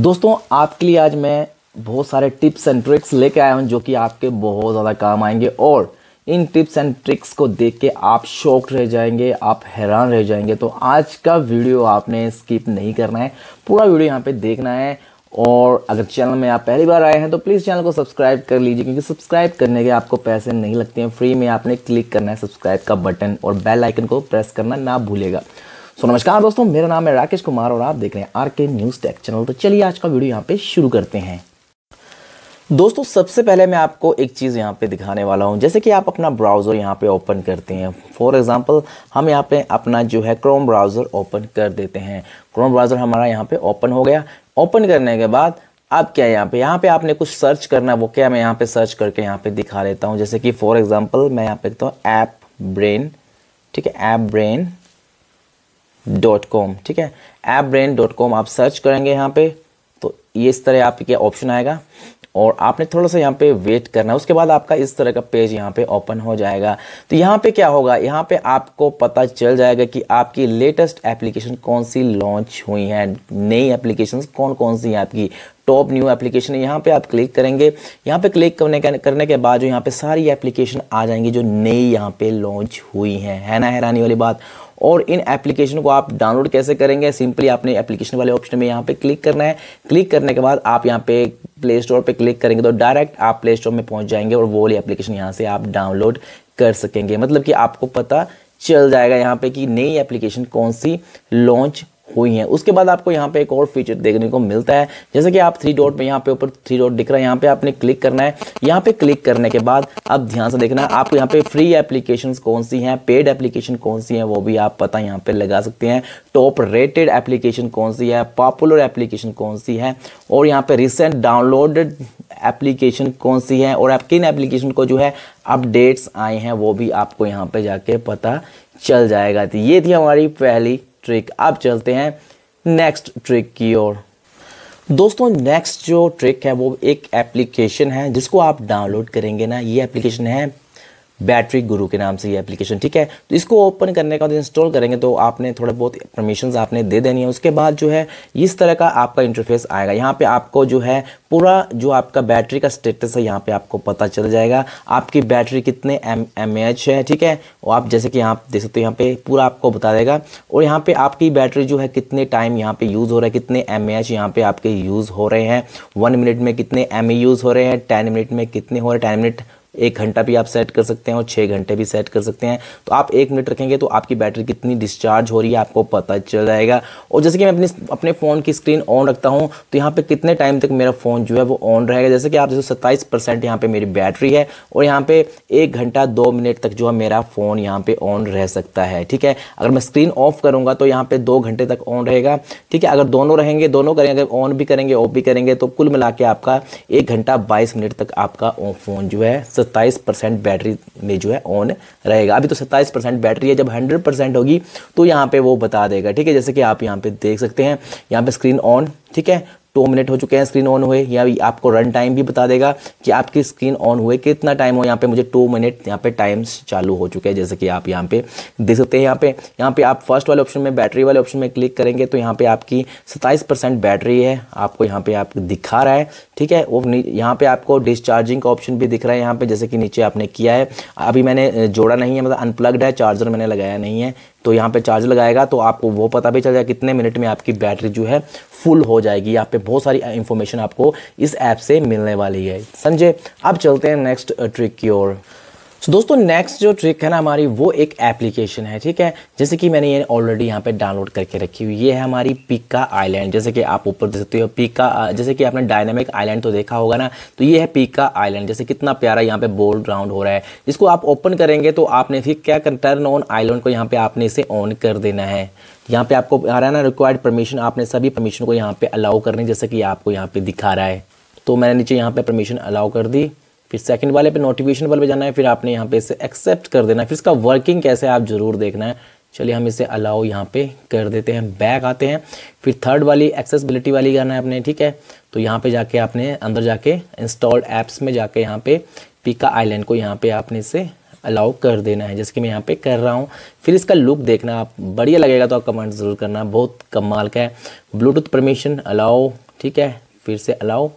दोस्तों आपके लिए आज मैं बहुत सारे टिप्स एंड ट्रिक्स लेके आया हूँ जो कि आपके बहुत ज़्यादा काम आएंगे और इन टिप्स एंड ट्रिक्स को देख के आप शौक रह जाएंगे आप हैरान रह जाएंगे तो आज का वीडियो आपने स्किप नहीं करना है पूरा वीडियो यहाँ पे देखना है और अगर चैनल में आप पहली बार आए हैं तो प्लीज़ चैनल को सब्सक्राइब कर लीजिए क्योंकि सब्सक्राइब करने के आपको पैसे नहीं लगते हैं फ्री में आपने क्लिक करना है सब्सक्राइब का बटन और बेल आइकन को प्रेस करना ना भूलेगा सो नमस्कार दोस्तों मेरा नाम है राकेश कुमार और आप देख रहे हैं आर के न्यूज़ टेक चैनल तो चलिए आज का वीडियो यहाँ पे शुरू करते हैं दोस्तों सबसे पहले मैं आपको एक चीज़ यहाँ पे दिखाने वाला हूँ जैसे कि आप अपना ब्राउज़र यहाँ पे ओपन करते हैं फॉर एग्ज़ाम्पल हम यहाँ पे अपना जो है क्रोम ब्राउज़र ओपन कर देते हैं क्रोम ब्राउज़र हमारा यहाँ पे ओपन हो गया ओपन करने के बाद अब क्या है यहाँ पे यहाँ पे आपने कुछ सर्च करना है वो क्या मैं यहाँ पे सर्च करके यहाँ पे दिखा लेता हूँ जैसे कि फॉर एग्ज़ाम्पल मैं यहाँ पे देखता हूँ ऐप ब्रेन ठीक है ऐप ब्रेन डॉट कॉम ठीक है ऐप ब्रेन डॉट कॉम आप सर्च करेंगे यहाँ पे तो ये इस तरह आपके ऑप्शन आएगा और आपने थोड़ा सा यहाँ पे वेट करना है उसके बाद आपका इस तरह का पेज यहाँ पे ओपन हो जाएगा तो यहाँ पे क्या होगा यहाँ पे आपको पता चल जाएगा कि आपकी लेटेस्ट एप्लीकेशन कौन सी लॉन्च हुई है नई एप्लीकेशन कौन कौन सी हैं आपकी टॉप न्यू एप्लीकेशन है यहाँ पे आप क्लिक करेंगे यहाँ पे क्लिक करने करने के बाद जो यहाँ पे सारी एप्लीकेशन आ जाएंगी जो नई यहाँ पे लॉन्च हुई हैं है ना हैरानी वाली बात और इन एप्लीकेशन को आप डाउनलोड कैसे करेंगे सिंपली आपने एप्लीकेशन वाले ऑप्शन में यहाँ पे क्लिक करना है क्लिक करने के बाद आप यहाँ पे प्ले स्टोर पर क्लिक करेंगे तो डायरेक्ट आप प्ले स्टोर में पहुँच जाएंगे और वो वाली एप्लीकेशन यहाँ से आप डाउनलोड कर सकेंगे मतलब कि आपको पता चल जाएगा यहाँ पे कि नई एप्लीकेशन कौन सी लॉन्च हुई हैं उसके बाद आपको यहाँ पे एक और फीचर देखने को मिलता है जैसे कि आप थ्री डॉट में यहाँ पे ऊपर थ्री डॉट दिख रहा है यहाँ पे आपने क्लिक करना है यहाँ पे क्लिक करने के बाद अब ध्यान से देखना है आपको यहाँ पे फ्री एप्लीकेशन कौन सी हैं पेड एप्लीकेशन कौन सी हैं वो भी आप पता यहाँ पे लगा सकते हैं टॉप रेटेड एप्लीकेशन कौन सी है पॉपुलर एप्लीकेशन कौन सी है और यहाँ पे रिसेंट डाउनलोडेड एप्लीकेशन कौन सी है और आप किन एप्लीकेशन को जो है अपडेट्स आए हैं वो भी आपको यहाँ पे जाके पता चल जाएगा तो ये थी हमारी पहली ट्रिक अब चलते हैं नेक्स्ट ट्रिक की ओर दोस्तों नेक्स्ट जो ट्रिक है वो एक एप्लीकेशन है जिसको आप डाउनलोड करेंगे ना ये एप्लीकेशन है बैटरी गुरु के नाम से ये एप्लीकेशन ठीक है तो इसको ओपन करने का इंस्टॉल करेंगे तो आपने थोड़ा बहुत परमिशन आपने दे देनी है उसके बाद जो है इस तरह का आपका इंटरफेस आएगा यहाँ पे आपको जो है पूरा जो आपका बैटरी का स्टेटस है यहाँ पे आपको पता चल जाएगा आपकी बैटरी कितने एम एम एच है ठीक है और आप जैसे कि यहाँ देख सकते हो यहाँ पे पूरा आपको बता देगा और यहाँ पे आपकी बैटरी जो है कितने टाइम यहाँ पे यूज़ हो रहा है कितने एम एच यहाँ पे आपके यूज़ हो रहे हैं वन मिनट में कितने एम यूज़ हो रहे हैं टेन मिनट में कितने हो रहे हैं टेन मिनट एक घंटा भी आप सेट कर सकते हैं और छः घंटे भी सेट कर सकते हैं तो आप एक मिनट रखेंगे तो आपकी बैटरी कितनी डिस्चार्ज हो रही है आपको पता चल जाएगा और जैसे कि मैं अपने अपने फ़ोन की स्क्रीन ऑन रखता हूँ तो यहाँ पर कितने टाइम तक मेरा फ़ोन जो है वो ऑन रहेगा जैसे कि आप जैसे सत्ताईस परसेंट यहाँ पर मेरी बैटरी है और यहाँ पर एक घंटा दो मिनट तक जो है मेरा फ़ोन यहाँ पर ऑन रह सकता है ठीक है अगर मैं स्क्रीन ऑफ करूँगा तो यहाँ पर दो घंटे तक ऑन रहेगा ठीक है अगर दोनों रहेंगे दोनों करेंगे अगर ऑन भी करेंगे ऑफ भी करेंगे तो कुल मिला आपका एक घंटा बाईस मिनट तक आपका फ़ोन जो है सत्ताईस परसेंट बैटरी में जो है ऑन रहेगा अभी तो सत्ताईस परसेंट बैटरी है जब हंड्रेड परसेंट होगी तो यहाँ पे वो बता देगा ठीक है जैसे कि आप यहाँ पे देख सकते हैं यहाँ पे स्क्रीन ऑन ठीक है टू मिनट हो चुके हैं स्क्रीन ऑन हुए या आपको रन टाइम भी बता देगा कि आपकी स्क्रीन ऑन हुए कितना टाइम हो यहाँ पे मुझे टू मिनट यहाँ पे टाइम्स चालू हो चुके हैं जैसे कि आप यहाँ पे देख सकते हैं यहाँ पे यहाँ पे आप फर्स्ट वाले ऑप्शन में बैटरी वाले ऑप्शन में क्लिक करेंगे तो यहाँ पे आपकी सत्ताईस बैटरी है आपको यहाँ पे आप दिखा रहा है ठीक है वो यहाँ पे आपको डिस्चार्जिंग का ऑप्शन भी दिख रहा है यहाँ पे जैसे कि नीचे आपने किया है अभी मैंने जोड़ा नहीं है मतलब अनप्लग्ड है चार्जर मैंने लगाया नहीं है तो यहाँ पे चार्ज लगाएगा तो आपको वो पता भी चल जाएगा कितने मिनट में आपकी बैटरी जो है फुल हो जाएगी यहाँ पे बहुत सारी इन्फॉर्मेशन uh, आपको इस ऐप से मिलने वाली है संजय अब चलते हैं नेक्स्ट ट्रिक uh, की ओर सो दोस्तों नेक्स्ट जो ट्रिक है ना हमारी वो एक एप्लीकेशन है ठीक है जैसे कि मैंने ये ऑलरेडी यहाँ पे डाउनलोड करके रखी हुई ये है हमारी पीका आइलैंड जैसे कि आप ऊपर देख सकते हो पीका जैसे कि आपने डायनामिक आइलैंड तो देखा होगा ना तो ये है पीका आइलैंड जैसे कितना प्यारा यहाँ पे बोल्ड राउंड हो रहा है इसको आप ओपन करेंगे तो आपने फिर क्या टर्न ऑन आइलैंड को यहाँ पर आपने इसे ऑन कर देना है यहाँ पे आपको आ रहा है ना रिक्वायर्ड परमिशन आपने सभी परमिशन को यहाँ पे अलाउ करनी जैसे कि आपको यहाँ पे दिखा रहा है तो मैंने नीचे यहाँ पे परमिशन अलाउ कर दी फिर सेकंड वाले पे नोटिफिकेशन वाले पे जाना है फिर आपने यहाँ पे इसे एक्सेप्ट कर देना है फिर इसका वर्किंग कैसे है आप ज़रूर देखना है चलिए हम इसे अलाउ यहाँ पे कर देते हैं बैक आते हैं फिर थर्ड वाली एक्सेसबिलिटी वाली करना है आपने ठीक है तो यहाँ पे जाके आपने अंदर जाके इंस्टॉल्ड ऐप्स में जाके यहाँ पे पिका आइलैंड को यहाँ पे आपने इसे अलाउ कर देना है जैसे कि मैं यहाँ पे कर रहा हूँ फिर इसका लुक देखना आप बढ़िया लगेगा तो आप कमेंट ज़रूर करना बहुत कमाल का है ब्लूटूथ परमिशन अलाउ ठीक है फिर से अलाउ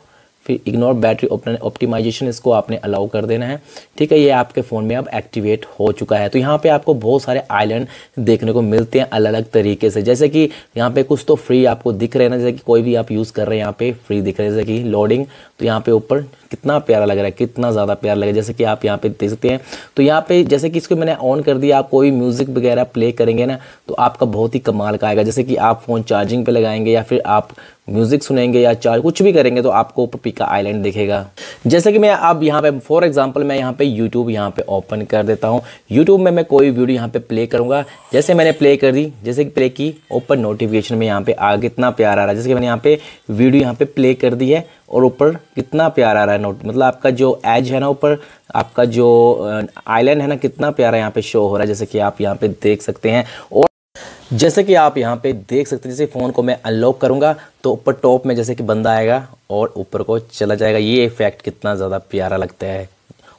फिर इग्नोर बैटरी ऑप्टिमाइजेशन इसको आपने अलाउ कर देना है ठीक है ये आपके फ़ोन में अब एक्टिवेट हो चुका है तो यहाँ पे आपको बहुत सारे आइलैंड देखने को मिलते हैं अलग अलग तरीके से जैसे कि यहाँ पे कुछ तो फ्री आपको दिख रहे हैं ना जैसे कि कोई भी आप यूज़ कर रहे हैं यहाँ पे फ्री दिख रहे हैं जैसे कि लोडिंग तो यहाँ पे ऊपर कितना प्यारा लग रहा है कितना ज़्यादा प्यारा लग रहा है जैसे कि आप यहाँ पे देख सकते हैं तो यहाँ पे जैसे कि इसको मैंने ऑन कर दिया आप कोई म्यूज़िक वगैरह प्ले करेंगे ना तो आपका बहुत ही कमाल का आएगा जैसे कि आप फ़ोन चार्जिंग पे लगाएंगे या फिर आप म्यूज़िक सुनेंगे या चार कुछ भी करेंगे तो आपको पपीका आइलैंड दिखेगा जैसे कि मैं अब यहाँ पे फॉर एग्जांपल मैं यहाँ पे यूट्यूब यहाँ पे ओपन कर देता हूँ यूट्यूब में मैं कोई वीडियो यहाँ पे प्ले करूँगा जैसे मैंने प्ले कर दी जैसे कि प्ले की ओपन नोटिफिकेशन में यहाँ पे आ कितना प्यार आ रहा है जैसे कि मैंने यहाँ पे वीडियो यहाँ पे प्ले कर दी है और ऊपर कितना प्यारा आ रहा है नोट मतलब आपका जो एज है ना ऊपर आपका जो आइलैंड है ना कितना प्यारा यहाँ पे शो हो रहा है जैसे कि आप यहाँ पे देख सकते हैं और जैसे कि आप यहाँ पे देख सकते हैं जैसे फ़ोन को मैं अनलॉक करूँगा तो ऊपर टॉप में जैसे कि बंदा आएगा और ऊपर को चला जाएगा ये इफ़ेक्ट कितना ज़्यादा प्यारा लगता है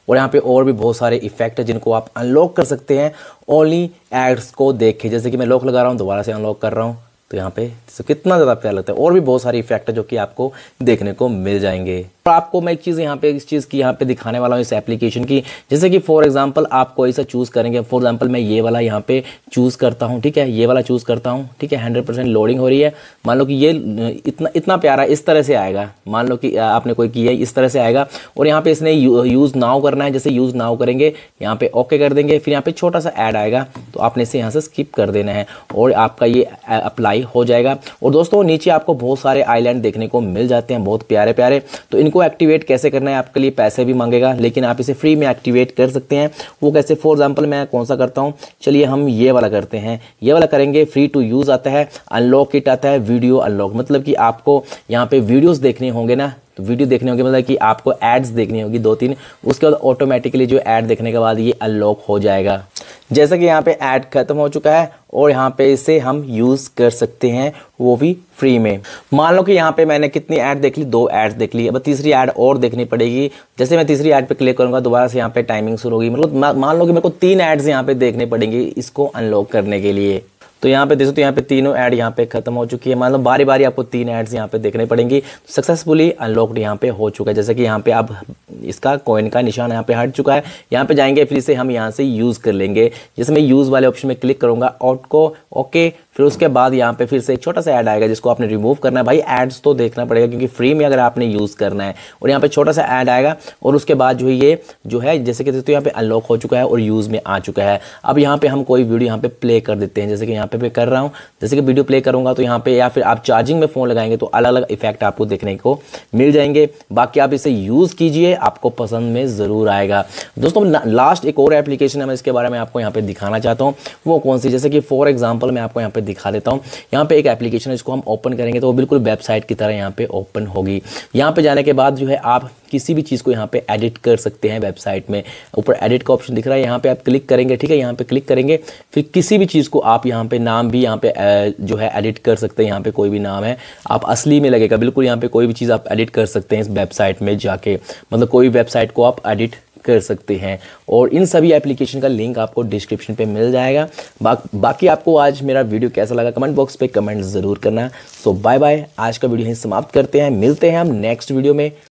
और यहाँ पे और भी बहुत सारे इफेक्ट है जिनको आप अनलॉक कर सकते हैं ओनली एड्स को देख के जैसे कि मैं लॉक लगा रहा हूँ दोबारा से अनलॉक कर रहा हूँ तो यहाँ पे तो कितना ज़्यादा प्यार लगता है और भी बहुत सारे इफेक्ट है जो कि आपको देखने को मिल जाएंगे और आपको मैं एक चीज़ यहाँ पे इस चीज़ की यहाँ पे दिखाने वाला हूँ इस एप्लीकेशन की जैसे कि फॉर एग्जांपल आप कोई सा चूज़ करेंगे फॉर एग्जांपल मैं ये वाला यहाँ पे चूज़ करता हूँ ठीक है ये वाला चूज़ करता हूँ ठीक है हंड्रेड परसेंट लोडिंग हो रही है मान लो कि ये इतना इतना प्यारा इस तरह से आएगा मान लो कि आपने कोई किया इस तरह से आएगा और यहाँ पर इसने यूज़ नाव करना है जैसे यूज़ नाव करेंगे यहाँ पर ओके कर देंगे फिर यहाँ पर छोटा सा ऐड आएगा तो आपने इसे यहाँ से स्किप कर देना है और आपका ये अप्लाई हाई हो जाएगा और दोस्तों नीचे आपको बहुत सारे आइलैंड देखने को मिल जाते हैं बहुत प्यारे प्यारे तो इनको एक्टिवेट कैसे करना है आपके लिए पैसे भी मांगेगा लेकिन आप इसे फ्री में एक्टिवेट कर सकते हैं वो कैसे फॉर एग्जाम्पल मैं कौन सा करता हूँ चलिए हम ये वाला करते हैं ये वाला करेंगे फ्री टू यूज़ आता है अनलॉक किट आता है वीडियो अनलॉक मतलब कि आपको यहाँ पे वीडियोज़ देखने होंगे ना तो वीडियो देखने होगी मतलब कि आपको एड्स देखनी होगी दो तीन उसके बाद ऑटोमेटिकली जो ऐड देखने के बाद ये अनलॉक हो जाएगा जैसा कि यहाँ पे ऐड खत्म हो चुका है और यहाँ पे इसे हम यूज़ कर सकते हैं वो भी फ्री में मान लो कि यहाँ पे मैंने कितनी ऐड देख ली दो एड्स देख ली अब तीसरी ऐड और देखनी पड़ेगी जैसे मैं तीसरी ऐड पे क्लिक करूँगा दोबारा से यहाँ पे टाइमिंग शुरू होगी मतलब मान लो कि मेरे को तीन एड्स यहाँ पे देखने पड़ेंगे इसको अनलॉक करने के लिए तो यहाँ पे देखो तो यहाँ पे तीनों ऐड यहाँ पे खत्म हो चुकी है मतलब बारी बारी आपको तीन ऐड्स यहाँ पे देखने पड़ेंगी तो सक्सेसफुली अनलॉक्ड यहाँ पे हो चुका है जैसे कि यहाँ पे आप इसका कॉइन का निशान यहाँ पे हट चुका है यहाँ पे जाएंगे फिर इसे हम यहाँ से यूज़ कर लेंगे जैसे मैं यूज़ वाले ऑप्शन में क्लिक करूँगा ऑट को ओके फिर उसके बाद यहाँ पे फिर से एक छोटा सा ऐड आएगा जिसको आपने रिमूव करना है भाई एड्स तो देखना पड़ेगा क्योंकि फ्री में अगर आपने यूज़ करना है और यहाँ पे छोटा सा ऐड आएगा और उसके बाद जो है ये जो है जैसे कि तो यहाँ पे अनलॉक हो चुका है और यूज़ में आ चुका है अब यहाँ पे हम कोई वीडियो यहाँ पे प्ले कर देते हैं जैसे कि यहाँ पे मैं कर रहा हूँ जैसे कि वीडियो प्ले करूँगा तो यहाँ पे या फिर आप चार्जिंग में फ़ोन लगाएंगे तो अलग अलग इफेक्ट आपको देखने को मिल जाएंगे बाकी आप इसे यूज़ कीजिए आपको पसंद में ज़रूर आएगा दोस्तों लास्ट एक और एप्लीकेशन है मैं इसके बारे में आपको यहाँ पर दिखाना चाहता हूँ वो कौन सी जैसे कि फॉर एग्जाम्पल मैं आपको यहाँ पर दिखा देता हूँ यहाँ पे एक एप्लीकेशन है इसको हम ओपन करेंगे तो वो बिल्कुल वेबसाइट की तरह यहाँ पे ओपन होगी यहाँ पे जाने के बाद जो है आप किसी भी चीज़ को यहाँ पे एडिट कर सकते हैं वेबसाइट में ऊपर एडिट का ऑप्शन दिख रहा है यहाँ पे आप क्लिक करेंगे ठीक है यहाँ पे क्लिक करेंगे फिर किसी भी चीज़ को आप यहाँ पे नाम भी यहाँ पे जो है एडिट कर सकते हैं यहाँ पे कोई भी नाम है आप असली में लगेगा बिल्कुल यहाँ पे कोई भी चीज़ आप एडिट कर सकते हैं इस वेबसाइट में जाके मतलब कोई वेबसाइट को आप एडिट कर सकते हैं और इन सभी एप्लीकेशन का लिंक आपको डिस्क्रिप्शन पे मिल जाएगा बा, बाकी आपको आज मेरा वीडियो कैसा लगा कमेंट बॉक्स पे कमेंट ज़रूर करना सो बाय बाय आज का वीडियो ही समाप्त करते हैं मिलते हैं हम नेक्स्ट वीडियो में